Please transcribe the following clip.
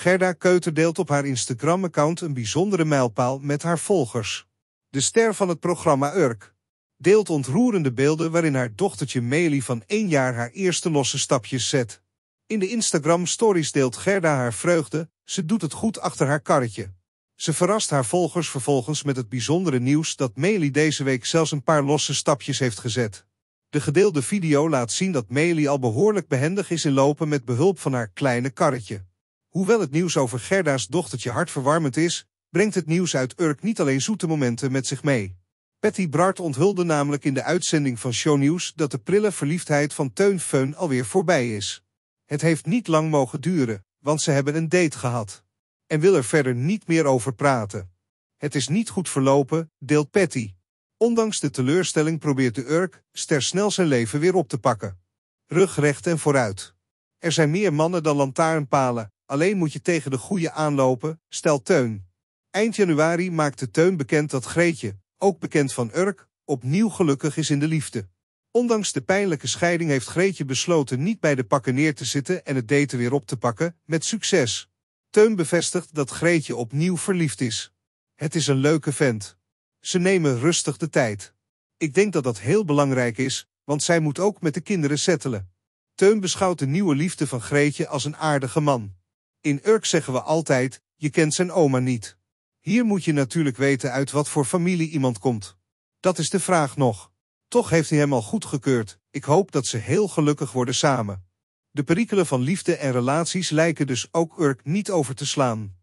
Gerda Keuter deelt op haar Instagram-account een bijzondere mijlpaal met haar volgers. De ster van het programma Urk deelt ontroerende beelden waarin haar dochtertje Meli van één jaar haar eerste losse stapjes zet. In de Instagram-stories deelt Gerda haar vreugde, ze doet het goed achter haar karretje. Ze verrast haar volgers vervolgens met het bijzondere nieuws dat Meli deze week zelfs een paar losse stapjes heeft gezet. De gedeelde video laat zien dat Meli al behoorlijk behendig is in lopen met behulp van haar kleine karretje. Hoewel het nieuws over Gerda's dochtertje hartverwarmend is, brengt het nieuws uit Urk niet alleen zoete momenten met zich mee. Patty Bart onthulde namelijk in de uitzending van Shownieuws dat de prille verliefdheid van Teun Feun alweer voorbij is. Het heeft niet lang mogen duren, want ze hebben een date gehad. En wil er verder niet meer over praten. Het is niet goed verlopen, deelt Patty. Ondanks de teleurstelling probeert de Urk ster snel zijn leven weer op te pakken. Rugrecht en vooruit. Er zijn meer mannen dan lantaarnpalen, Alleen moet je tegen de goede aanlopen, stelt Teun. Eind januari maakte Teun bekend dat Greetje, ook bekend van Urk, opnieuw gelukkig is in de liefde. Ondanks de pijnlijke scheiding heeft Greetje besloten niet bij de pakken neer te zitten en het daten weer op te pakken, met succes. Teun bevestigt dat Greetje opnieuw verliefd is. Het is een leuke vent. Ze nemen rustig de tijd. Ik denk dat dat heel belangrijk is, want zij moet ook met de kinderen settelen. Teun beschouwt de nieuwe liefde van Greetje als een aardige man. In Urk zeggen we altijd, je kent zijn oma niet. Hier moet je natuurlijk weten uit wat voor familie iemand komt. Dat is de vraag nog. Toch heeft hij hem al goedgekeurd. Ik hoop dat ze heel gelukkig worden samen. De perikelen van liefde en relaties lijken dus ook Urk niet over te slaan.